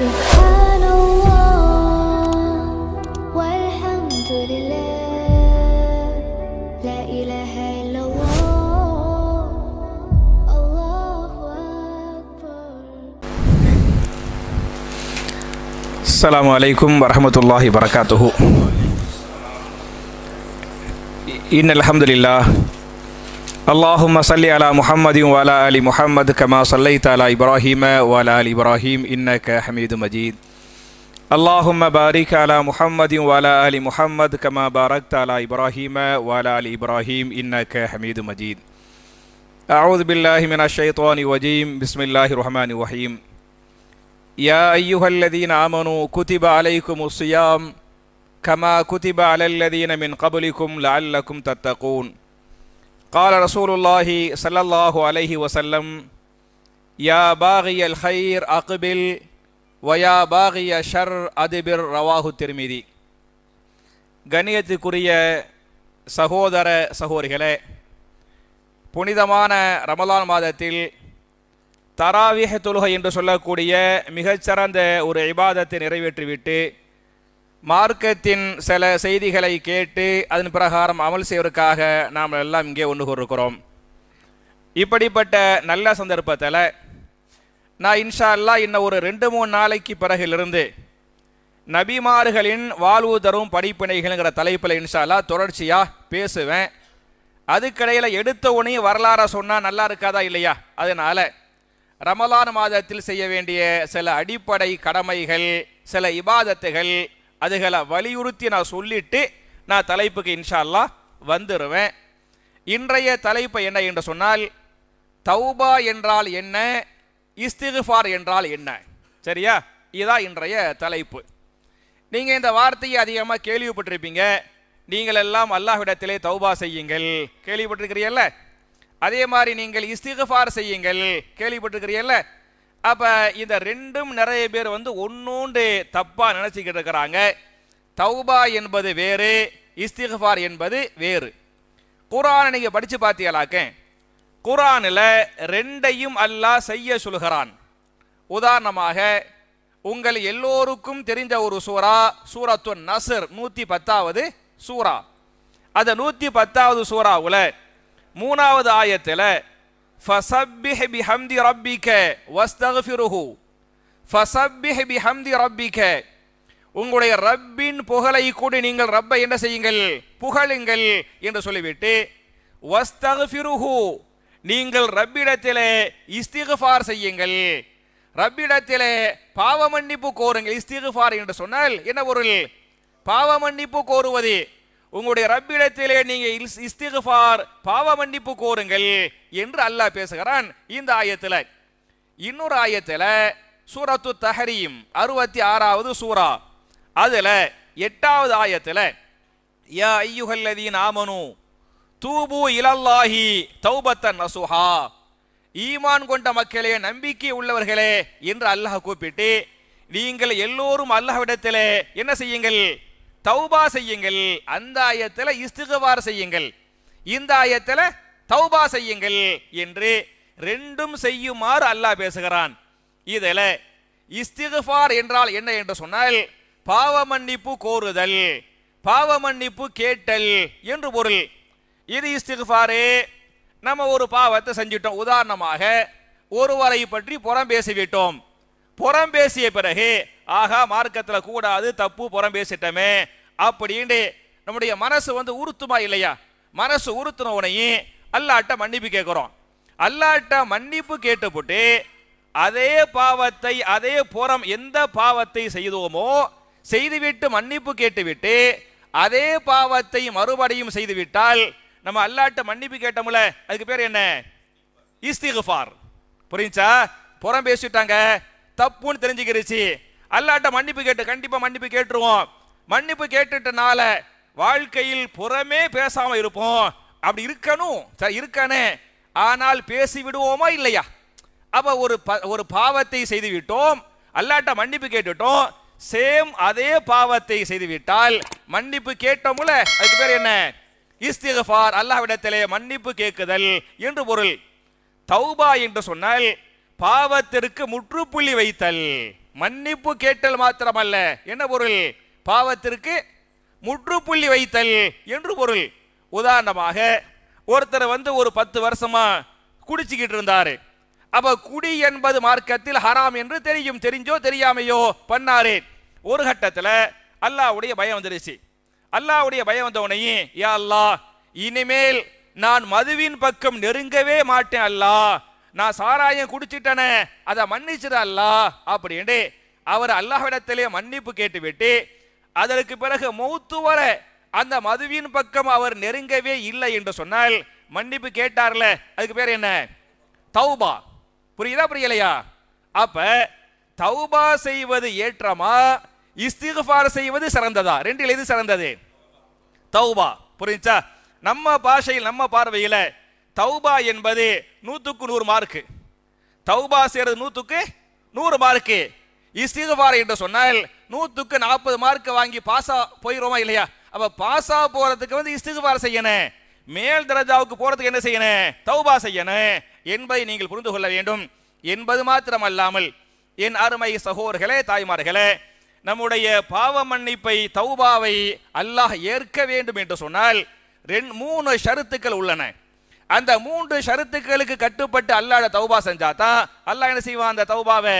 سبحان الله والحمد لله لا إله إلا الله الله أكبر السلام عليكم ورحمة الله وبركاته إن الحمد لله اللهم صل على محمد وعلى آل محمد كما صليت على إبراهيم وعلى آل إبراهيم إنك حميد مجيد اللهم بارك على محمد وعلى آل محمد كما باركت على إبراهيم وعلى آل إبراهيم إنك حميد مجيد أعوذ بالله من الشيطان الرجيم بسم الله الرحمن الرحيم يا أيها الذين آمنوا كتب عليكم الصيام كما كتب على الذين من قبلكم لعلكم تتقون قال رسول الله صلى الله عليه وسلم يا باغي الخير أقبل ويا باغي شر أدبر رواه الترمذي கணியத்துக்குரிய சகோதர சகோதரிகளே புனிதமான ரமலான் மாதத்தில் தராவிக தொழுகை என்று சொல்லக்கூடிய மிகச்சிறந்த ஒரு இபாதத்தை நிறைவேற்றிவிட்டு மார்க்கத்தின் சில செய்திகளை கேட்டு அதன் பிரகாரம் அமல் செய்வதற்காக நாம் எல்லாம் இங்கே ஒன்று கொடுக்குறோம் இப்படிப்பட்ட நல்ல சந்தர்ப்பத்தில் நான் இன்ஷா அல்லா இன்னும் ஒரு ரெண்டு மூணு நாளைக்கு பிறகிலிருந்து நபிமார்களின் வாழ்வு தரும் படிப்பினைகள்ங்கிற தலைப்பில் இன்ஷா அல்லா தொடர்ச்சியாக பேசுவேன் அதுக்கடையில் எடுத்த உடனே வரலாற சொன்னால் நல்லா இருக்காதா இல்லையா அதனால் ரமலான் மாதத்தில் செய்ய வேண்டிய சில அடிப்படை கடமைகள் சில இபாதத்துகள் அதுகளை வலியுறுத்தி நான் சொல்லிட்டு நான் தலைப்புக்கு இன்ஷால்லா வந்துடுவேன் இன்றைய தலைப்பு என்ன என்று சொன்னால் தௌபா என்றால் என்ன இஸ்திகுஃபார் என்றால் என்ன சரியா இதுதான் இன்றைய தலைப்பு நீங்கள் இந்த வார்த்தையை அதிகமாக கேள்விப்பட்டிருப்பீங்க நீங்கள் எல்லாம் அல்லாஹ்விடத்திலே தௌபா செய்யுங்கள் கேள்விப்பட்டிருக்கிறீல்ல அதே மாதிரி நீங்கள் இஸ்திகுஃபார் செய்யுங்கள் கேள்விப்பட்டிருக்கிறீல்ல அப்போ இந்த ரெண்டும் நிறைய பேர் வந்து ஒன்னோண்டு தப்பாக நினச்சிக்கிட்டு இருக்கிறாங்க தௌபா என்பது வேறு இஸ்திகஃபார் என்பது வேறு குரானை நீங்கள் படித்து பார்த்தீங்களாக்க குரானில் ரெண்டையும் அல்லாஹ் செய்ய சொல்கிறான் உதாரணமாக உங்கள் எல்லோருக்கும் தெரிஞ்ச ஒரு சூறா சூரத்து நசர் நூற்றி பத்தாவது சூறா அந்த நூற்றி பத்தாவது சூறாவில் மூணாவது ஆயத்தில் ஃபசப்பிஹ் بِحَمْدِ رَبِّكَ وَاسْتَغْفِرُهُ ஃபசப்பிஹ் بِحَمْدِ رَبِّكَ உங்களுடைய ரப்பின் புகழை கூடி நீங்கள் ரப்பை என்ன செய்யுங்கள் புகழுங்கள் என்று சொல்லிவிட்டு வஸ்தகஃபிருஹு நீங்கள் ரப்பிடத்திலே இஸ்திகஃபார் செய்யுங்கள் ரப்பிடத்திலே பாவ மன்னிப்பு கோருங்கள் இஸ்திகஃபார் என்று சொன்னால் என்ன பொருள் பாவ மன்னிப்பு கோருவது உங்களுடைய ரப்பிடத்திலே நீங்க இஸ்திகார் பாவ மன்னிப்பு கோருங்கள் என்று அல்லாஹ் பேசுகிறான் இந்த ஆயத்துல இன்னொரு ஆயத்துல சூரத்து தஹரீம் அறுபத்தி ஆறாவது சூரா அதுல எட்டாவது ஆயத்துல யா ஐயுகல்லதீன் ஆமனு தூபு இலல்லாஹி தௌபத்தன் நசுஹா ஈமான் கொண்ட மக்களே நம்பிக்கை உள்ளவர்களே என்று அல்லாஹ் கூப்பிட்டு நீங்கள் எல்லோரும் அல்லாஹ்விடத்திலே என்ன செய்யுங்கள் தௌபா செய்யுங்கள் அந்த ஆயத்தில் இஸ்திகுவார் செய்யுங்கள் இந்த ஆயத்தில் தௌபா செய்யுங்கள் என்று ரெண்டும் செய்யுமாறு அல்லாஹ் பேசுகிறான் இதில் இஸ்திகுஃபார் என்றால் என்ன என்று சொன்னால் பாவ மன்னிப்பு கோருதல் பாவ மன்னிப்பு கேட்டல் என்று பொருள் இது இஸ்திகுஃபாரு நம்ம ஒரு பாவத்தை செஞ்சிட்டோம் உதாரணமாக ஒருவரை பற்றி புறம் பேசிவிட்டோம் புறம் பேசிய பிறகு ஆகா மார்க்கத்தில் கூடாது தப்பு புறம் பேசிட்டமே அப்படின்ட்டு நம்முடைய மனசு வந்து உறுத்துமா இல்லையா மனசு உடனே அல்லாட்ட மன்னிப்பு கேட்குறோம் அல்லாட்ட மன்னிப்பு கேட்டுப்பட்டு அதே பாவத்தை அதே புறம் எந்த பாவத்தை செய்தோமோ செய்துவிட்டு மன்னிப்பு கேட்டுவிட்டு அதே பாவத்தை மறுபடியும் செய்துவிட்டால் நம்ம அல்லாட்ட மன்னிப்பு கேட்டோம்ல அதுக்கு பேர் என்ன இஸ்திகுஃபார் புரிஞ்சா புறம் பேசிட்டாங்க தப்புன்னு தெரிஞ்சுக்கிருச்சு அல்லாட்ட மன்னிப்பு கேட்டு கண்டிப்பாக மன்னிப்பு கேட்டுருவோம் மன்னிப்பு கேட்டுட்டனால வாழ்க்கையில் புறமே பேசாமல் இருப்போம் அப்படி இருக்கணும் சரி இருக்கானே ஆனால் பேசி விடுவோமா இல்லையா அப்போ ஒரு ப ஒரு பாவத்தை செய்து விட்டோம் அல்லாட்ட மன்னிப்பு கேட்டுட்டோம் சேம் அதே பாவத்தை செய்து விட்டால் மன்னிப்பு கேட்டோம்ல அதுக்கு பேர் என்ன இஸ்திகஃபார் அல்லாஹ்விடத்திலே மன்னிப்பு கேட்குதல் என்று பொருள் தௌபா என்று சொன்னால் பாவத்திற்கு முற்றுப்புள்ளி வைத்தல் மன்னிப்பு கேட்டல் மாத்திரமல்ல என்ன பொருள் பாவத்திற்கு முற்றுப்புள்ளி வைத்தல் என்று பொருள் உதாரணமாக ஒருத்தர் வந்து ஒரு பத்து வருஷமா குடிச்சுக்கிட்டு இருந்தாரு அப்ப குடி என்பது மார்க்கத்தில் ஹராம் என்று தெரியும் தெரிஞ்சோ தெரியாமையோ பண்ணாரு ஒரு கட்டத்தில் அல்லாவுடைய பயம் வந்துருச்சு அல்லாவுடைய பயம் வந்தவனையும் யா அல்லா இனிமேல் நான் மதுவின் பக்கம் நெருங்கவே மாட்டேன் அல்லாஹ் நான் சாராயம் குடிச்சிட்டனே அதை மன்னிச்சிட அல்லா அப்படின்ட்டு அவர் அல்லாஹ்விடத்திலே மன்னிப்பு கேட்டுவிட்டு அதற்கு பிறகு மௌத்து வர அந்த மதுவின் பக்கம் அவர் நெருங்கவே இல்லை என்று சொன்னால் மன்னிப்பு கேட்டார்ல அதுக்கு பேர் என்ன தௌபா புரியுதா புரியலையா அப்ப தௌபா செய்வது ஏற்றமா இஸ்திகுஃபார் செய்வது சிறந்ததா ரெண்டில் எது சிறந்தது தௌபா புரிஞ்சா நம்ம பாஷையில் நம்ம பார்வையில் தௌபா என்பது நூற்றுக்கு நூறு மார்க்கு தௌபா செய்கிறது நூற்றுக்கு நூறு மார்க்கு இஸ்திகபார் என்று சொன்னால் நூற்றுக்கு நாற்பது மார்க் வாங்கி பாசா போயிடுவோமா இல்லையா அப்போ பாசா போகிறதுக்கு வந்து இஸ்திகபார் செய்யணும் மேல் தரஜாவுக்கு போகிறதுக்கு என்ன செய்யணும் தௌபா செய்யணும் என்பதை நீங்கள் புரிந்து கொள்ள வேண்டும் என்பது மாத்திரம் அல்லாமல் என் அருமை சகோதர்களே தாய்மார்களே நம்முடைய பாவ மன்னிப்பை தௌபாவை அல்லாஹ் ஏற்க வேண்டும் என்று சொன்னால் ரெண்டு மூணு ஷருத்துக்கள் உள்ளன அந்த மூன்று ஷரத்துக்களுக்கு கட்டுப்பட்டு அல்லாட தௌபா செஞ்சா தான் அல்லாஹ் என்ன செய்வான் அந்த தௌபாவை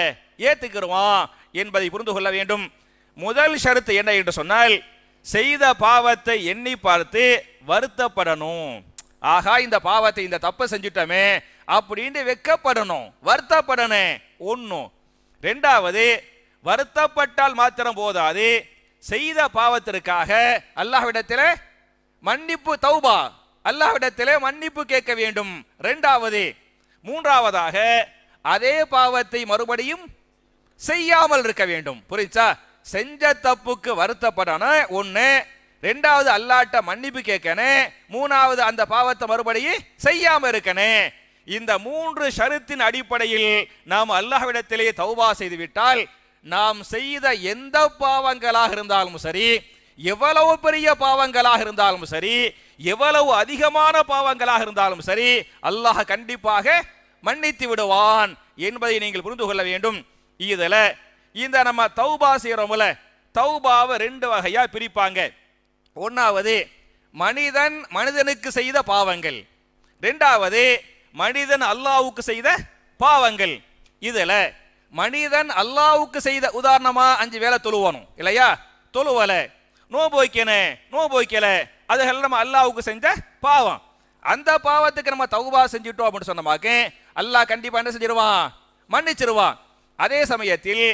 ஏத்துக்கிடுவான் என்பதை புரிந்து கொள்ள வேண்டும் முதல் ஷரத்து என்ன என்று சொன்னால் செய்த பாவத்தை எண்ணி பார்த்து வருத்தப்படணும் ஆகா இந்த பாவத்தை இந்த தப்பை செஞ்சுட்டோமே அப்படின்னு வெக்கப்படணும் வருத்தப்படணும் ஒன்றும் ரெண்டாவது வருத்தப்பட்டால் மாத்திரம் போதாது செய்த பாவத்திற்காக அல்லாஹ்விடத்தில் மன்னிப்பு தௌபா அல்லாவிடத்திலே மன்னிப்பு கேட்க வேண்டும் ரெண்டாவது மூன்றாவதாக அதே பாவத்தை மறுபடியும் செய்யாமல் இருக்க வேண்டும் புரிச்சா செஞ்ச தப்புக்கு வருத்தப்படணும் ஒன்று ரெண்டாவது அல்லாட்ட மன்னிப்பு கேட்கணும் மூணாவது அந்த பாவத்தை மறுபடியும் செய்யாமல் இருக்கணும் இந்த மூன்று ஷருத்தின் அடிப்படையில் நாம் அல்லாஹ்விடத்திலேயே தௌபா செய்துவிட்டால் நாம் செய்த எந்த பாவங்களாக இருந்தாலும் சரி எவ்வளவு பெரிய பாவங்களாக இருந்தாலும் சரி எவ்வளவு அதிகமான பாவங்களாக இருந்தாலும் சரி அல்லாஹ் கண்டிப்பாக மன்னித்து விடுவான் என்பதை நீங்கள் புரிந்து கொள்ள வேண்டும் இதுல இந்த நம்ம தௌபா செய்யறோம்ல தௌபாவை ரெண்டு வகையா பிரிப்பாங்க ஒன்னாவது மனிதன் மனிதனுக்கு செய்த பாவங்கள் ரெண்டாவது மனிதன் அல்லாவுக்கு செய்த பாவங்கள் இதுல மனிதன் அல்லாவுக்கு செய்த உதாரணமா அஞ்சு வேலை தொழுவணும் இல்லையா தொழுவலை நோன்பு வைக்கணும் நோன்பு வைக்கல அதுகள் நம்ம அல்லாவுக்கு செஞ்ச பாவம் அந்த பாவத்துக்கு நம்ம தௌபா செஞ்சுட்டோம் அப்படின்னு சொன்னமாக்கு அல்லாஹ் கண்டிப்பாக என்ன செஞ்சிருவான் மன்னிச்சிருவான் அதே சமயத்தில்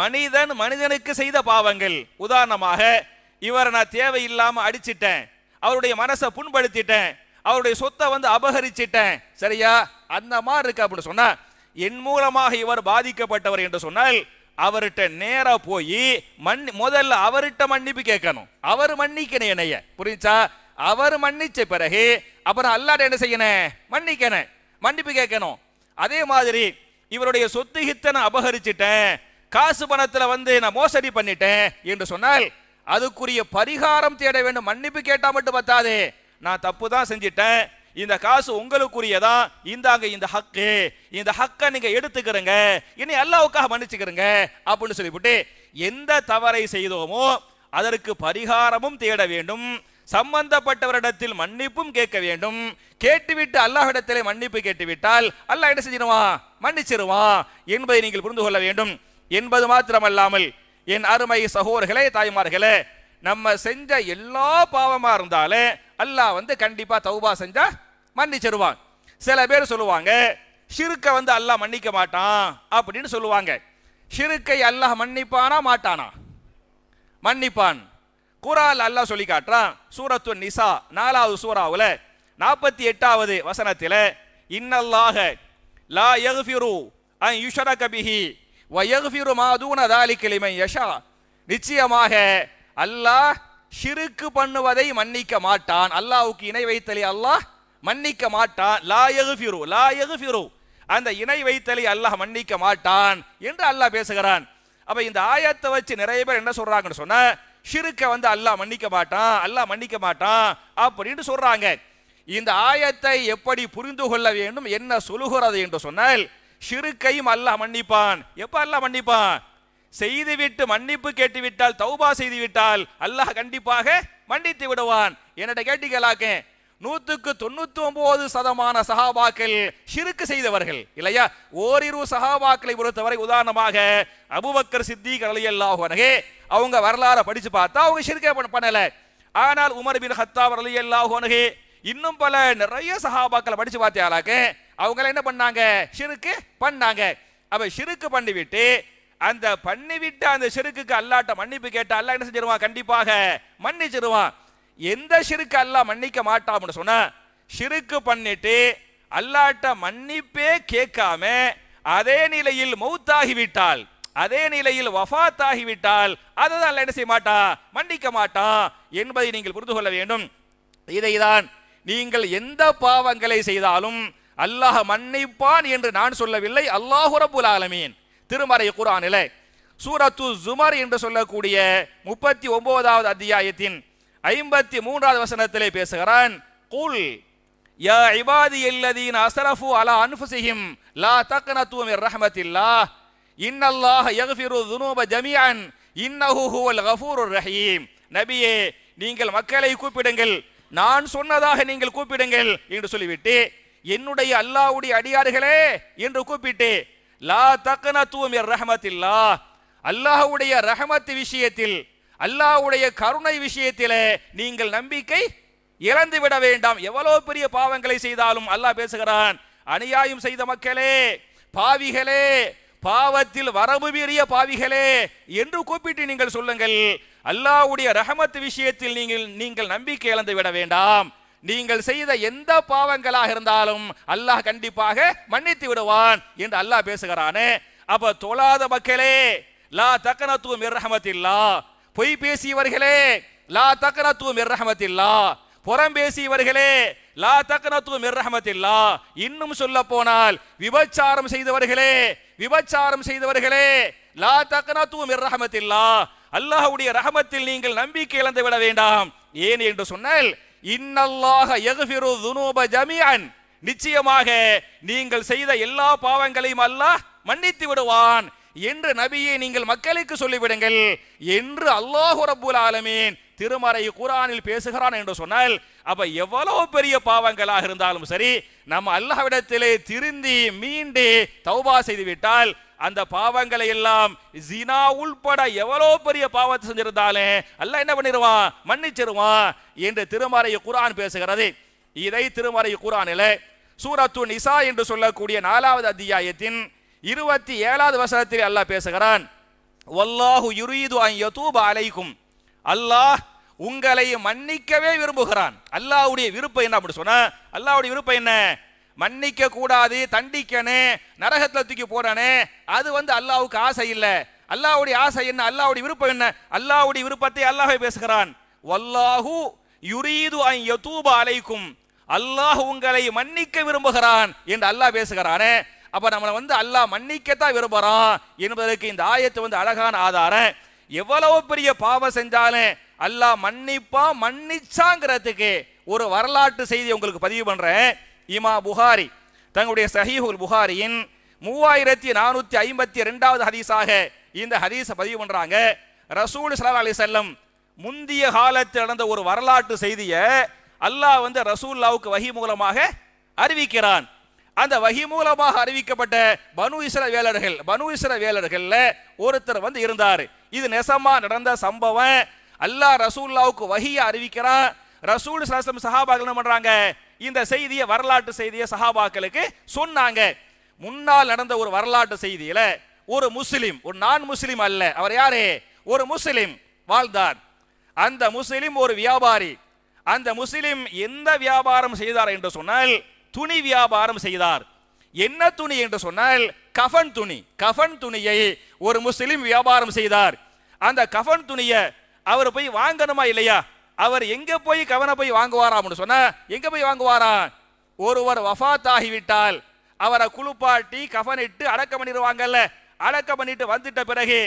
மனிதன் மனிதனுக்கு செய்த பாவங்கள் உதாரணமாக இவரை நான் தேவையில்லாமல் அடிச்சிட்டேன் அவருடைய மனசை புண்படுத்திட்டேன் அவருடைய சொத்தை வந்து அபகரிச்சிட்டேன் சரியா அந்த மாதிரி இருக்கு அப்படின்னு சொன்னால் என் மூலமாக இவர் பாதிக்கப்பட்டவர் என்று சொன்னால் அவர்கிட்ட நேரா போய் மன்னி முதல்ல அவர்கிட்ட மன்னிப்பு கேட்கணும் அவர் மன்னிக்கணும் என்னைய புரிஞ்சா அவர் மன்னிச்ச பிறகு அப்புறம் அல்லாட்ட என்ன செய்யணும் மன்னிக்கணும் மன்னிப்பு கேட்கணும் அதே மாதிரி இவருடைய சொத்து ஹித்தனை அபகரிச்சிட்டேன் காசு பணத்தில் வந்து நான் மோசடி பண்ணிட்டேன் என்று சொன்னால் அதுக்குரிய பரிகாரம் தேட வேண்டும் மன்னிப்பு கேட்டால் மட்டும் பத்தாதே நான் தப்பு தான் செஞ்சிட்டேன் இந்த காசு உங்களுக்குரியதான் இந்தாங்க இந்த ஹக்கு இந்த ஹக்கை நீங்க எடுத்துக்கிறங்க இனி அல்லாவுக்காக மன்னிச்சுக்கிறங்க அப்படின்னு சொல்லிவிட்டு எந்த தவறை செய்தோமோ அதற்கு பரிகாரமும் தேட வேண்டும் சம்பந்தப்பட்டவரிடத்தில் மன்னிப்பும் கேட்க வேண்டும் கேட்டுவிட்டு அல்லாஹிடத்திலே மன்னிப்பு கேட்டுவிட்டால் அல்லாஹ் என்ன செஞ்சிருவான் மன்னிச்சிருவான் என்பதை நீங்கள் புரிந்து கொள்ள வேண்டும் என்பது மாத்திரமல்லாமல் என் அருமை சகோதரர்களே தாய்மார்களே நம்ம செஞ்ச எல்லா பாவமா இருந்தாலே அல்லாஹ் வந்து கண்டிப்பா தௌபா செஞ்சா மன்னிச்சிருவான் சில பேர் சொல்லுவாங்க ஷிருக்கை வந்து அல்லாஹ் மன்னிக்க மாட்டான் அப்படின்னு சொல்லுவாங்க ஷிருக்கை அல்லாஹ் மன்னிப்பானா மாட்டானா மன்னிப்பான் குரால் அல்லாஹ் சொல்லி காட்டுறான் சூரத்து நிசா நாலாவது சூறாவில் நாற்பத்தி எட்டாவது வசனத்தில் இன்னல்லாக லா யகுஃபிரு அன் யுஷர கபிஹி வ யகுஃபிரு மாதூன தாலி யஷா நிச்சயமாக அல்லாஹ் ஷிருக்கு பண்ணுவதை மன்னிக்க மாட்டான் அல்லாஹுக்கு இணை வைத்தலை அல்லாஹ் மன்னிக்க மாட்டான் லாயகு ஃபிரு லாயகு ஃபிரு அந்த இணை வைத்தலை அல்லாஹ் மன்னிக்க மாட்டான் என்று அல்லாஹ் பேசுகிறான் அப்ப இந்த ஆயத்தை வச்சு நிறைய பேர் என்ன சொல்றாங்கன்னு சொன்ன ஷிருக்க வந்து அல்லாஹ் மன்னிக்க மாட்டான் அல்லாஹ் மன்னிக்க மாட்டான் அப்படின்னு சொல்றாங்க இந்த ஆயத்தை எப்படி புரிந்து கொள்ள வேண்டும் என்ன சொல்லுகிறது என்று சொன்னால் ஷிருக்கையும் அல்லாஹ் மன்னிப்பான் எப்ப அல்லாஹ் மன்னிப்பான் செய்துவிட்டு மன்னிப்பு கேட்டுவிட்டால் தௌபா செய்துவிட்டால் அல்லாஹ் கண்டிப்பாக மன்னித்து விடுவான் என்னட்ட கேட்டீங்களாக்கேன் நூற்றுக்கு தொண்ணூத்தி ஒன்பது சதமான சஹாபாக்கள் ஷிருக்கு செய்தவர்கள் இல்லையா ஓரிரு சஹாபாக்களை பொறுத்தவரை உதாரணமாக அபுபக்கர் சித்திக் அலி அவங்க வரலாற படிச்சு பார்த்தா அவங்க ஷிருக்கே பண்ணல ஆனால் உமர் பின் ஹத்தா அலி இன்னும் பல நிறைய சஹாபாக்களை படிச்சு பார்த்தியாலாக்க அவங்கள என்ன பண்ணாங்க ஷிருக்கு பண்ணாங்க அவ ஷிருக்கு பண்ணிவிட்டு அந்த பண்ணிவிட்டு அந்த ஷிருக்குக்கு அல்லாட்ட மன்னிப்பு கேட்டா அல்லா என்ன செஞ்சிருவான் கண்டிப்பாக மன்னிச்சிருவான் எந்த சிறுக்கு அல்லாஹ் மன்னிக்க அப்படின்னு சொன்ன சிறுக்கு பண்ணிட்டு அல்லாட்ட மன்னிப்பே கேட்காம அதே நிலையில் மௌத்தாகிவிட்டால் அதே நிலையில் வஃத் ஆகிவிட்டால் அதுதான் அல்ல என்ன செய்ய மாட்டா மன்னிக்க மாட்டா என்பதை நீங்கள் புரிந்து கொள்ள வேண்டும் இதைதான் நீங்கள் எந்த பாவங்களை செய்தாலும் அல்லாஹ் மன்னிப்பான் என்று நான் சொல்லவில்லை அல்லாஹு ரபுல் ஆலமீன் திருமறை குரானில சூரத்து ஜுமர் என்று சொல்லக்கூடிய முப்பத்தி ஒன்பதாவது அத்தியாயத்தின் ஐம்பத்தி மூன்றாவது வசனத்திலே பேசுகிறான் கூல் யா இபாதி எல்லதீன் அசரஃபு அலா அன்ஃபுசிஹிம் லா தக்னத்து மிர் ரஹ்மத்தில்லாஹ் இன்னல்லாஹ் யக்ஃபிரு துனூப ஜமீஅன் இன்னஹு ஹுவல் கஃபூருர் ரஹீம் நபியே நீங்கள் மக்களை கூப்பிடுங்கள் நான் சொன்னதாக நீங்கள் கூப்பிடுங்கள் என்று சொல்லிவிட்டு என்னுடைய அல்லாஹ்வுடைய அடியார்களே என்று கூப்பிட்டு லா தக்னத்து மிர் ரஹ்மத்தில்லாஹ் அல்லாஹ்வுடைய ரஹமத்து விஷயத்தில் அல்லாவுடைய கருணை விஷயத்திலே நீங்கள் நம்பிக்கை இழந்து விட வேண்டாம் எவ்வளவு பெரிய பாவங்களை செய்தாலும் அல்லாஹ் பேசுகிறான் அநியாயம் செய்த மக்களே பாவிகளே பாவத்தில் வரவு மீறிய பாவிகளே என்று கூப்பிட்டு நீங்கள் சொல்லுங்கள் அல்லாவுடைய ரஹமத் விஷயத்தில் நீங்கள் நீங்கள் நம்பிக்கை இழந்து விட வேண்டாம் நீங்கள் செய்த எந்த பாவங்களாக இருந்தாலும் அல்லாஹ் கண்டிப்பாக மன்னித்து விடுவான் என்று அல்லாஹ் பேசுகிறானே அப்ப தொழாத மக்களே லா தக்கனத்துவம் இல்லா பொய் பேசியவர்களே லா தக்கன மிர்ரஹமத்தில்லா புறம் பேசியவர்களே லா தக்கனத்து மிர்ரஹமத்தில்லா இன்னும் சொல்ல போனால் விபச்சாரம் செய்தவர்களே விபச்சாரம் செய்தவர்களே லா தக்கனத்து மிர்ரஹமத்தில்லா அல்லாஹ்வுடைய ரஹமத்தில் நீங்கள் நம்பிக்கை இழந்து விட வேண்டாம் ஏன் என்று சொன்னால் இன்னல்லாஹ யக்ஃபிரு துனூப ஜமீஅன் நிச்சயமாக நீங்கள் செய்த எல்லா பாவங்களையும் அல்லாஹ் மன்னித்து விடுவான் என்று நபியை நீங்கள் மக்களுக்கு சொல்லிவிடுங்கள் என்று அல்லாஹு ரபுல் ஆலமீன் திருமறை குரானில் பேசுகிறான் என்று சொன்னால் அப்ப எவ்வளவு பெரிய பாவங்களாக இருந்தாலும் சரி நம்ம அல்லாஹ்விடத்திலே திருந்தி மீண்டு தௌபா செய்து விட்டால் அந்த பாவங்களை எல்லாம் ஜினா உள்பட எவ்வளவு பெரிய பாவத்தை செஞ்சிருந்தாலே அல்ல என்ன பண்ணிடுவான் மன்னிச்சிருவான் என்று திருமறை குரான் பேசுகிறது இதை திருமறை குரானில் சூரத்து நிசா என்று சொல்லக்கூடிய நாலாவது அத்தியாயத்தின் இருபத்தி ஏழாவது வசனத்தில் அல்லாஹ் பேசுகிறான் வல்லாஹு யுரீது அன் யதூப அலைக்கும் அல்லாஹ் உங்களை மன்னிக்கவே விரும்புகிறான் அல்லாஹ்வுடைய விருப்பம் என்ன அப்படி சொன்னா அல்லாஹ்வுடைய விருப்பம் என்ன மன்னிக்க கூடாது தண்டிக்கனே நரகத்துல தூக்கி போறானே அது வந்து அல்லாவுக்கு ஆசை இல்ல அல்லாவுடைய ஆசை என்ன அல்லாவுடைய விருப்பம் என்ன அல்லாவுடைய விருப்பத்தை அல்லாஹே பேசுகிறான் வல்லாஹு யுரீது ஐ யதூப அலைக்கும் அல்லாஹ் உங்களை மன்னிக்க விரும்புகிறான் என்று அல்லாஹ் பேசுகிறானே அப்போ நம்மளை வந்து அல்லாஹ் மன்னிக்கத்தான் விரும்புகிறான் என்பதற்கு இந்த ஆயத்து வந்து அழகான ஆதாரம் எவ்வளவு பெரிய பாவம் செஞ்சாலும் அல்லாஹ் மன்னிப்பா மன்னிச்சாங்கிறதுக்கு ஒரு வரலாற்று செய்தி உங்களுக்கு பதிவு பண்ணுறேன் இமா புகாரி தங்களுடைய சஹீஹுல் புகாரியின் மூவாயிரத்தி நானூற்றி ஐம்பத்தி ரெண்டாவது ஹதீஸாக இந்த ஹதீஸை பதிவு பண்ணுறாங்க ரசூல் சலா அலி செல்லம் முந்திய காலத்தில் நடந்த ஒரு வரலாற்று செய்தியை அல்லாஹ் வந்து ரசூல்லாவுக்கு வகி மூலமாக அறிவிக்கிறான் அந்த வகி மூலமாக அறிவிக்கப்பட்ட பனு இசர வேலர்கள் பனு இசர வேலர்கள்ல ஒருத்தர் வந்து இருந்தார் இது நெசமா நடந்த சம்பவம் அல்லாஹ் ரசூல்லாவுக்கு வகிய அறிவிக்கிறான் ரசூல் சாஸ்திரம் சஹாபாக்கள் என்ன பண்றாங்க இந்த செய்தியை வரலாற்று செய்தியை சஹாபாக்களுக்கு சொன்னாங்க முன்னால் நடந்த ஒரு வரலாற்று செய்தியில ஒரு முஸ்லிம் ஒரு நான் முஸ்லிம் அல்ல அவர் யாரு ஒரு முஸ்லிம் வாழ்ந்தார் அந்த முஸ்லிம் ஒரு வியாபாரி அந்த முஸ்லிம் எந்த வியாபாரம் செய்தார் என்று சொன்னால் துணி வியாபாரம் செய்தார் என்ன துணி என்று சொன்னால் கஃன் துணி கஃன் துணியை ஒரு முஸ்லிம் வியாபாரம் செய்தார் அந்த கஃன் துணியை அவர் போய் வாங்கணுமா இல்லையா அவர் எங்க போய் கவனை போய் அப்படின்னு சொன்ன எங்க போய் வாங்குவாரா ஒருவர் வஃத் ஆகிவிட்டால் அவரை குளிப்பாட்டி கஃன் இட்டு அடக்கம் பண்ணிடுவாங்கல்ல அடக்கம் பண்ணிட்டு வந்துட்ட பிறகு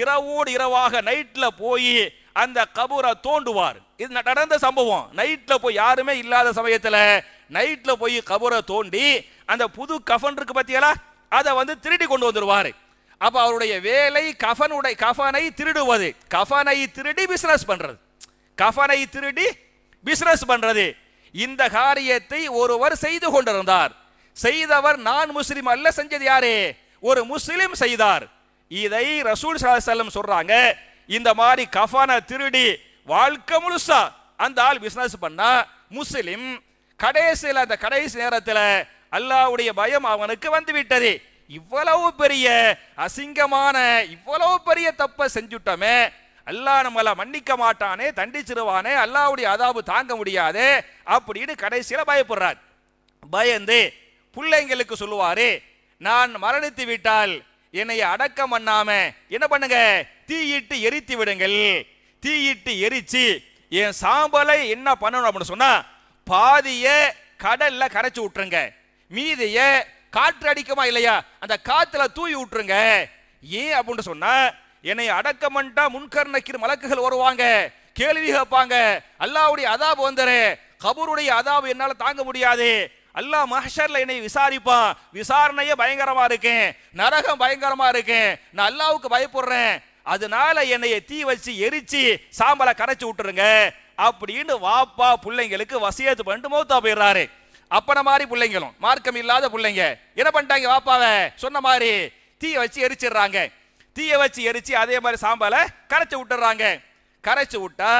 இரவோடு இரவாக நைட்ல போய் அந்த கபூரை தோண்டுவார் இது நடந்த சம்பவம் நைட்டில் போய் யாருமே இல்லாத சமயத்தில் நைட்டில் போய் கபூரை தோண்டி அந்த புது கஃபன் இருக்கு பார்த்தீங்களா அதை வந்து திருடி கொண்டு வந்துடுவார் அப்போ அவருடைய வேலை கஃபனுடைய கஃபனை திருடுவது கஃபனை திருடி பிஸ்னஸ் பண்ணுறது கஃபனை திருடி பிஸ்னஸ் பண்ணுறது இந்த காரியத்தை ஒருவர் செய்து கொண்டிருந்தார் செய்தவர் நான் முஸ்லீம் அல்ல செஞ்சது யாரே ஒரு முஸ்லிம் செய்தார் இதை ரசூல் சொல்றாங்க இந்த மாதிரி கஃபான திருடி வாழ்க்கை முழுசா அந்த ஆள் பிசினஸ் பண்ணா முஸ்லிம் கடைசியில் அந்த கடைசி நேரத்தில் அல்லாவுடைய பயம் அவனுக்கு வந்து விட்டது இவ்வளவு பெரிய அசிங்கமான இவ்வளவு பெரிய தப்பை செஞ்சுட்டோமே அல்லா நம்மள மன்னிக்க மாட்டானே தண்டிச்சிருவானே அல்லாவுடைய அதாவது தாங்க முடியாது அப்படின்னு கடைசியில் பயப்படுறார் பயந்து பிள்ளைங்களுக்கு சொல்லுவாரு நான் மரணித்து விட்டால் என்னைய அடக்கம் பண்ணாம என்ன பண்ணுங்க தீயிட்டு எரித்து விடுங்கள் தீயிட்டு எரிச்சு என் சாம்பலை என்ன பண்ணணும் அப்படின்னு சொன்னா பாதிய கடல்ல கரைச்சு விட்டுருங்க மீதிய காற்று அடிக்குமா இல்லையா அந்த காத்துல தூய் விட்டுருங்க ஏன் அப்படின்னு சொன்னா என்னை அடக்கம் பண்ணிட்டா முன்கர்ணக்கிற மலக்குகள் வருவாங்க கேள்வி கேட்பாங்க அல்லாவுடைய அதாபு வந்துரு கபூருடைய அதாபு என்னால தாங்க முடியாது அல்லாஹ் மஹஷர்ல என்னை விசாரிப்பான் விசாரணையே பயங்கரமா இருக்கேன் நரகம் பயங்கரமா இருக்கேன் நான் அல்லாவுக்கு பயப்படுறேன் அதனால என்னைய தீ வச்சு எரிச்சு சாம்பலை கரைச்சி விட்டுருங்க அப்படின்னு வாப்பா பிள்ளைங்களுக்கு வசியத்து பண்ணிட்டு மௌத்தா போயிடுறாரு அப்பன மாதிரி பிள்ளைங்களும் மார்க்கம் இல்லாத பிள்ளைங்க என்ன பண்ணிட்டாங்க வாப்பாவ சொன்ன மாதிரி தீயை வச்சு எரிச்சிடுறாங்க தீய வச்சு எரிச்சு அதே மாதிரி சாம்பலை கரைச்சி விட்டுறாங்க கரைச்சி விட்டா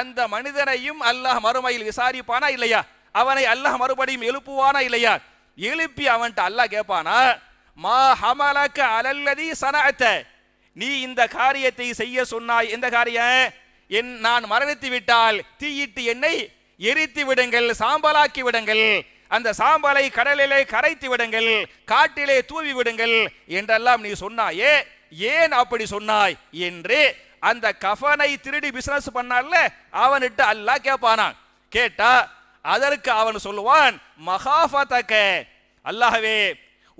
அந்த மனிதனையும் அல்லாஹ் மறுமையில் விசாரிப்பானா இல்லையா அவனை அல்லாஹ் மறுபடியும் எழுப்புவானா இல்லையா எழுப்பி அவன்கிட்ட அல்லாஹ் கேட்பானா மா ஹமலக்க அலல்லதி சனாத்த நீ இந்த காரியத்தை செய்ய சொன்னாய் எந்த காரியம் என் நான் மரணித்து விட்டால் தீயிட்டு என்னை எரித்து விடுங்கள் சாம்பலாக்கி விடுங்கள் அந்த சாம்பலை கடலிலே கரைத்து விடுங்கள் காட்டிலே தூவி விடுங்கள் என்றெல்லாம் நீ சொன்னாயே ஏன் அப்படி சொன்னாய் என்று அந்த கஃபனை திருடி பிசினஸ் பண்ணால அவன்கிட்ட அல்லாஹ் கேட்பானான் கேட்டா அதற்கு அவன் சொல்லுவான் மகாஃபதக அல்லாஹவே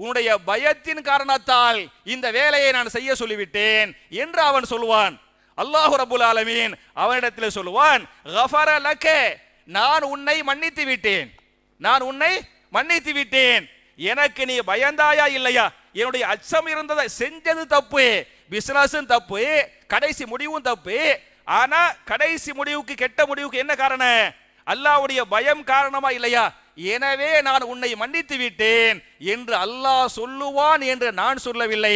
உன்னுடைய பயத்தின் காரணத்தால் இந்த வேலையை நான் செய்ய சொல்லிவிட்டேன் என்று அவன் சொல்லுவான் அல்லாஹு ரபுல் ஆலமீன் அவனிடத்தில் சொல்லுவான் கஃபர லக்க நான் உன்னை மன்னித்து விட்டேன் நான் உன்னை மன்னித்து விட்டேன் எனக்கு நீ பயந்தாயா இல்லையா என்னுடைய அச்சம் இருந்ததை செஞ்சது தப்பு பிசினஸும் தப்பு கடைசி முடிவும் தப்பு ஆனா கடைசி முடிவுக்கு கெட்ட முடிவுக்கு என்ன காரணம் அல்லாவுடைய பயம் காரணமா இல்லையா எனவே நான் உன்னை மன்னித்து விட்டேன் என்று அல்லாஹ் சொல்லுவான் என்று நான் சொல்லவில்லை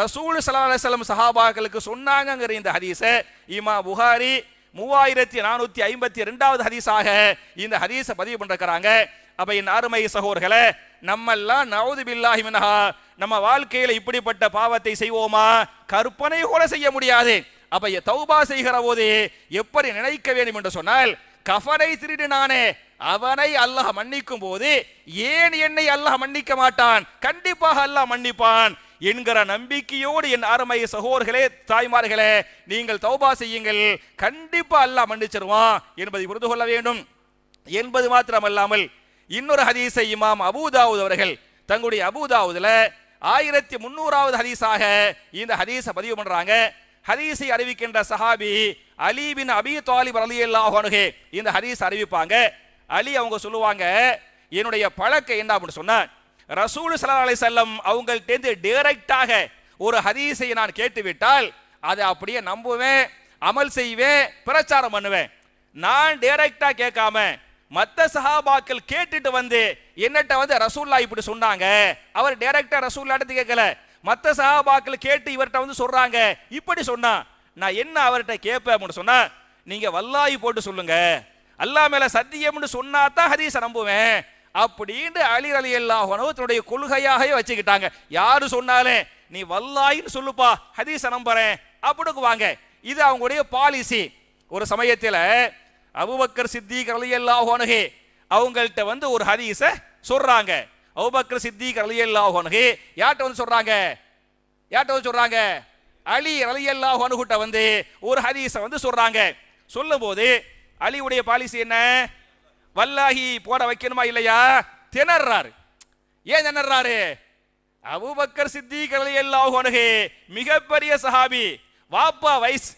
ரசூல் சல்லா சஹாபாக்களுக்கு சொன்னாங்கிற இந்த ஹதீச இமா புகாரி மூவாயிரத்தி நானூத்தி ஐம்பத்தி ரெண்டாவது ஹதீஸாக இந்த ஹதீச பதிவு பண்ணிருக்கிறாங்க அப்ப என் அருமை சகோர்களை நம்ம எல்லாம் நவது பில்லாஹிமினா நம்ம வாழ்க்கையில இப்படிப்பட்ட பாவத்தை செய்வோமா கற்பனை கூட செய்ய முடியாது அப்ப தௌபா செய்கிற போது எப்படி நினைக்க வேண்டும் என்று சொன்னால் கஃபனை திருடினானே அவனை அல்லாஹ் மன்னிக்கும் போது ஏன் என்னை அல்லாஹ் மன்னிக்க மாட்டான் கண்டிப்பாக அல்லாஹ் மன்னிப்பான் என்கிற நம்பிக்கையோடு என் அருமை சகோர்களே தாய்மார்களே நீங்கள் தௌபா செய்யுங்கள் கண்டிப்பா அல்லாஹ் மன்னிச்சிருவான் என்பதை புரிந்து கொள்ள வேண்டும் என்பது மாத்திரமல்லாமல் இன்னொரு ஹதீஸை இமாம் அபூதாவுத் அவர்கள் தங்களுடைய அபூதாவுதுல ஆயிரத்தி முன்னூறாவது ஹதீஸாக இந்த ஹதீஸை பதிவு பண்றாங்க ஹதீஸை அறிவிக்கின்ற சஹாபி அலி பின் அபி தாலிப் அலி அல்லாஹே இந்த ஹதீஸ் அறிவிப்பாங்க அலி அவங்க சொல்லுவாங்க என்னுடைய பழக்கம் என்ன அப்படின்னு சொன்னா ரசூல் சல்லா அலி செல்லம் அவங்கள்ட்டேருந்து டைரக்டாக ஒரு ஹதீஸை நான் கேட்டுவிட்டால் அதை அப்படியே நம்புவேன் அமல் செய்வேன் பிரச்சாரம் பண்ணுவேன் நான் டைரக்டா கேட்காம மற்ற சஹாபாக்கள் கேட்டுட்டு வந்து என்னட்ட வந்து ரசூல்லா இப்படி சொன்னாங்க அவர் டைரக்டா ரசூல்லா கேட்கல மற்ற சஹாபாக்கள் கேட்டு இவர்கிட்ட வந்து சொல்றாங்க இப்படி சொன்னா நான் என்ன அவர்கிட்ட கேட்பேன் அப்படின்னு சொன்னா நீங்க வல்லாயி போட்டு சொல்லுங்க அல்லா மேல சத்தியம்னு சொன்னா தான் ஹதீஸை நம்புவேன் அப்படின்னு அழி அலி அல்லாஹனோ தன்னுடைய கொள்கையாகவே வச்சுக்கிட்டாங்க யாரு சொன்னாலும் நீ வல்லாயின்னு சொல்லுப்பா ஹதீஸை நம்புறேன் அப்படிக்கு வாங்க இது அவங்களுடைய பாலிசி ஒரு சமயத்தில் அபுபக்கர் சித்திக் அலி அல்லாஹனுகே அவங்கள்ட்ட வந்து ஒரு ஹதீஸை சொல்றாங்க அபுபக்கர் சித்திக் அலி அல்லாஹனுகே யார்கிட்ட வந்து சொல்றாங்க யார்கிட்ட வந்து சொல்றாங்க அலி அலி அல்லாஹ் வந்து ஒரு ஹதீஸை வந்து சொல்றாங்க சொல்லும் போது அலியுடைய பாலிசி என்ன வல்லாஹி போட வைக்கணுமா இல்லையா திணறாரு ஏன் திணறாரு அபுபக்கர் சித்திக் அலி அல்லாஹ் மிகப்பெரிய சஹாபி வாப்பா வயசு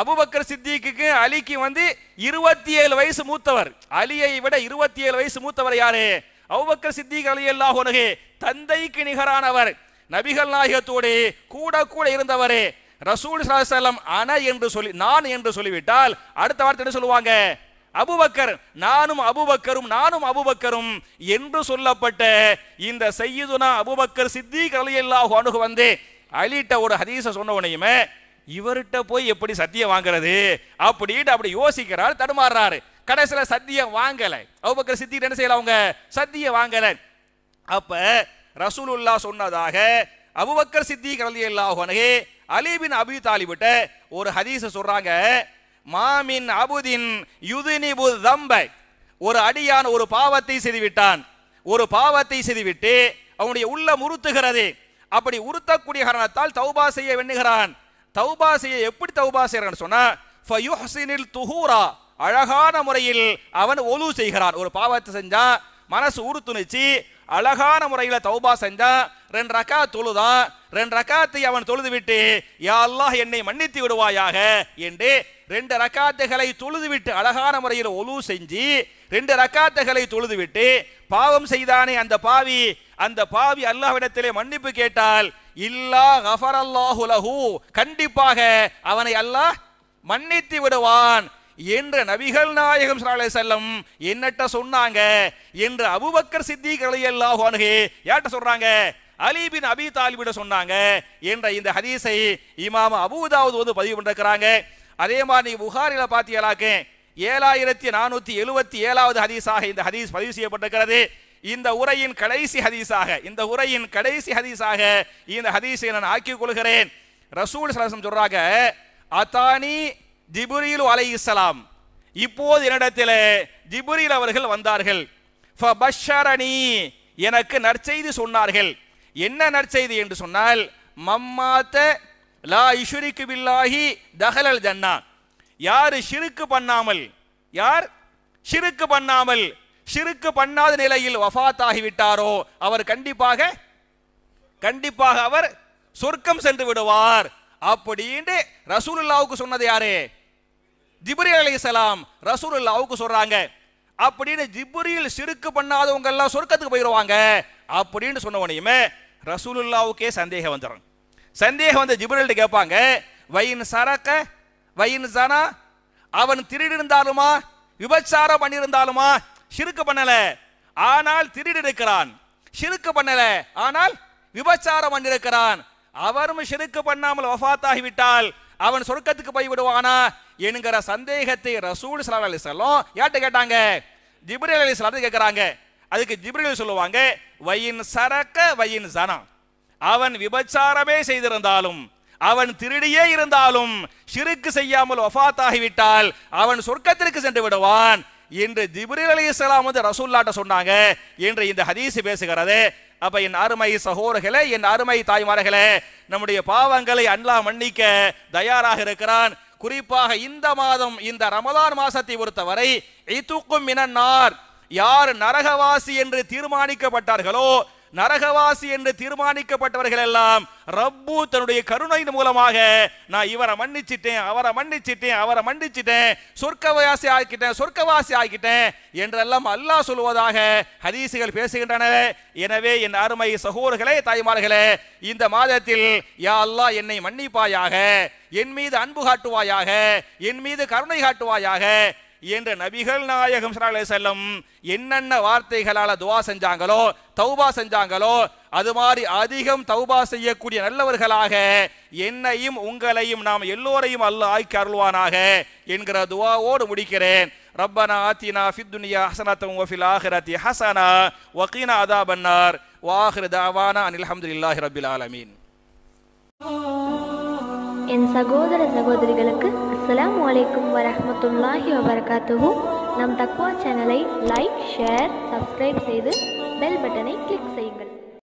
அபுபக்கர் சித்திக்கு அலிக்கு வந்து இருபத்தி ஏழு வயசு மூத்தவர் அலியை விட இருபத்தி ஏழு வயசு மூத்தவர் யாரு அபுபக்கர் சித்திக் அலி அல்லாஹ் தந்தைக்கு நிகரானவர் நபிகள் நாயகத்தோடே கூட கூட இருந்தவரே ரசூல் சாசலம் அன என்று சொல்லி நான் என்று சொல்லிவிட்டால் அடுத்த வார்த்தை என்ன சொல்லுவாங்க அபுபக்கர் நானும் அபுபக்கரும் நானும் அபுபக்கரும் என்று சொல்லப்பட்ட இந்த செய்யுதுனா அபுபக்கர் சித்தி கலையெல்லாம் அணுகு வந்து அலிட்ட ஒரு ஹதீச சொன்ன உடனேயுமே இவர்கிட்ட போய் எப்படி சத்தியம் வாங்குறது அப்படின்ட்டு அப்படி யோசிக்கிறார் தடுமாறுறாரு கடைசியில் சத்தியம் வாங்கலை அபுபக்கர் சித்திகிட்ட என்ன செய்யல அவங்க சத்தியம் வாங்கலை அப்போ ரசூலுல்லா சொன்னதாக அபுபக்கர் சித்திக் கலந்து அல்லாஹே அலிபின் அபி தாலிபிட்ட ஒரு ஹதீஸ சொல்றாங்க மாமின் அபுதின் யுதினிபு தம்பை ஒரு அடியான் ஒரு பாவத்தை செய்துவிட்டான் ஒரு பாவத்தை செய்துவிட்டு அவனுடைய உள்ள முறுத்துகிறது அப்படி உறுத்தக்கூடிய காரணத்தால் தௌபா செய்ய வெண்ணுகிறான் தௌபா செய்ய எப்படி தௌபா செய்யறான்னு சொன்னா துஹூரா அழகான முறையில் அவன் ஒலு செய்கிறான் ஒரு பாவத்தை செஞ்சா மனசு உறுத்துணுச்சு அழகான முறையில் தௌபா செஞ்சா ரெண்டு ரக்கா தொழுதா ரெண்டு ரக்காத்தை அவன் தொழுது விட்டு யா அல்லாஹ் என்னை மன்னித்து விடுவாயாக என்று ரெண்டு ரக்காத்துகளை தொழுது விட்டு அழகான முறையில் ஒலு செஞ்சு ரெண்டு ரக்காத்துகளை தொழுது விட்டு பாவம் செய்தானே அந்த பாவி அந்த பாவி அல்லாஹ்விடத்திலே மன்னிப்பு கேட்டால் இல்லா கஃபர் கண்டிப்பாக அவனை அல்லாஹ் மன்னித்து விடுவான் என்ற நபிகள் நாயகம் சலாலை செல்லம் என்னட்ட சொன்னாங்க என்று அபுபக்கர் சித்திக் அலையல்லாஹு அணுகே யார்கிட்ட சொல்றாங்க அலிபின் அபி தாலிபிட சொன்னாங்க என்ற இந்த ஹதீஸை இமாம அபுதாவது வந்து பதிவு பண்ணிருக்கிறாங்க அதே மாதிரி நீ புகாரில பாத்தீங்களாக்கு ஏழாயிரத்தி நானூத்தி எழுபத்தி ஏழாவது ஹதீஸாக இந்த ஹதீஸ் பதிவு செய்யப்பட்டிருக்கிறது இந்த உரையின் கடைசி ஹதீஸாக இந்த உரையின் கடைசி ஹதீஸாக இந்த ஹதீஸை நான் ஆக்கிக் கொள்கிறேன் ரசூல் சலசம் சொல்றாங்க அத்தானி ஜிபுரியில் அலை இஸ்லாம் இப்போது என்னிடத்தில் ஜிபுரியில் அவர்கள் வந்தார்கள் எனக்கு நற்செய்தி சொன்னார்கள் என்ன நற்செய்தி என்று சொன்னால் மம்மாத்த லா இஷுரிக்கு பில்லாகி தஹலல் ஜன்னா யார் ஷிருக்கு பண்ணாமல் யார் ஷிருக்கு பண்ணாமல் ஷிருக்கு பண்ணாத நிலையில் வஃத் ஆகிவிட்டாரோ அவர் கண்டிப்பாக கண்டிப்பாக அவர் சொர்க்கம் சென்று விடுவார் அப்படின்னு ரசூலுல்லாவுக்கு சொன்னது யாரே ஜிப்ரீல் அலி சலாம் ரசூல் அவுக்கு சொல்றாங்க அப்படின்னு ஜிபுரியில் சிறுக்கு பண்ணாதவங்க எல்லாம் சொர்க்கத்துக்கு போயிடுவாங்க அப்படின்னு சொன்ன உடனேயுமே ரசூலுல்லாவுக்கே சந்தேகம் வந்துடும் சந்தேகம் வந்த ஜிப்ரீல்ட்டு கேட்பாங்க வயின் சரக்க வயின் சனா அவன் திருடிருந்தாலுமா விபச்சாரம் பண்ணியிருந்தாலுமா சிறுக்கு பண்ணல ஆனால் திருடிருக்கிறான் சிறுக்கு பண்ணல ஆனால் விபச்சாரம் பண்ணியிருக்கிறான் அவரும் சிறுக்கு பண்ணாமல் வஃத்தாகிவிட்டால் அவன் சொர்க்கத்துக்கு போய் விடுவானா என்கிற சந்தேகத்தை ரசூல் சலாஹ் அலி சொல்லம் யார்கிட்ட கேட்டாங்க ஜிப்ரேல் அலி சலாத்து கேட்குறாங்க அதுக்கு ஜிப்ரேல் சொல்லுவாங்க வயின் சரக்க வயின் சனா அவன் விபச்சாரமே செய்திருந்தாலும் அவன் திருடியே இருந்தாலும் சிறுக்கு செய்யாமல் ஒஃபாத்தாகிவிட்டால் அவன் சொர்க்கத்திற்கு சென்று விடுவான் என்று ஜிப்ரீல் அலி இஸ்லாம் வந்து ரசூல்லாட்ட சொன்னாங்க என்று இந்த ஹதீஸ் பேசுகிறது அப்ப என் அருமை சகோதரர்களே என் அருமை தாய்மார்களே நம்முடைய பாவங்களை அன்லா மன்னிக்க தயாராக இருக்கிறான் குறிப்பாக இந்த மாதம் இந்த ரமதான் மாசத்தை பொறுத்தவரை இத்துக்கும் மினன்னார் யார் நரகவாசி என்று தீர்மானிக்கப்பட்டார்களோ நரகவாசி என்று தீர்மானிக்கப்பட்டவர்கள் எல்லாம் ரப்பு தன்னுடைய கருணையின் மூலமாக நான் இவரை மன்னிச்சிட்டேன் அவரை மன்னிச்சிட்டேன் அவரை மன்னிச்சிட்டேன் சொர்க்கவாசி ஆக்கிட்டேன் சொர்க்கவாசி ஆக்கிட்டேன் என்றெல்லாம் அல்லாஹ் சொல்லுவதாக ஹதீசுகள் பேசுகின்றன எனவே என் அருமை சகோதர்களே தாய்மார்களே இந்த மாதத்தில் யா அல்லாஹ் என்னை மன்னிப்பாயாக என் மீது அன்பு காட்டுவாயாக என் மீது கருணை காட்டுவாயாக என்ற நபிகள் நாயகம் செல்லும் என்னென்ன வார்த்தைகளால் துவா செஞ்சாங்களோ தௌபா செஞ்சாங்களோ அது மாதிரி அதிகம் தௌபா செய்யக்கூடிய நல்லவர்களாக என்னையும் உங்களையும் நாம் எல்லோரையும் அல்ல ஆய்க்கு அருள்வானாக என்கிற துவாவோடு முடிக்கிறேன் ரப்பனா في ஃபித்துனியா حسنة وفي الآخرة حسنة வக்கீனா அதா النار وآخر دعوانا அனில் الحمد لله ஆலமீன் العالمين oh. என் சகோதர சகோதரிகளுக்கு அஸ்லாம் வலைக்கும் வரமத்துல்லாஹி வபரகாத்துவும் நம் தக்வா சேனலை லைக் ஷேர் சப்ஸ்கிரைப் செய்து பெல் பட்டனை கிளிக்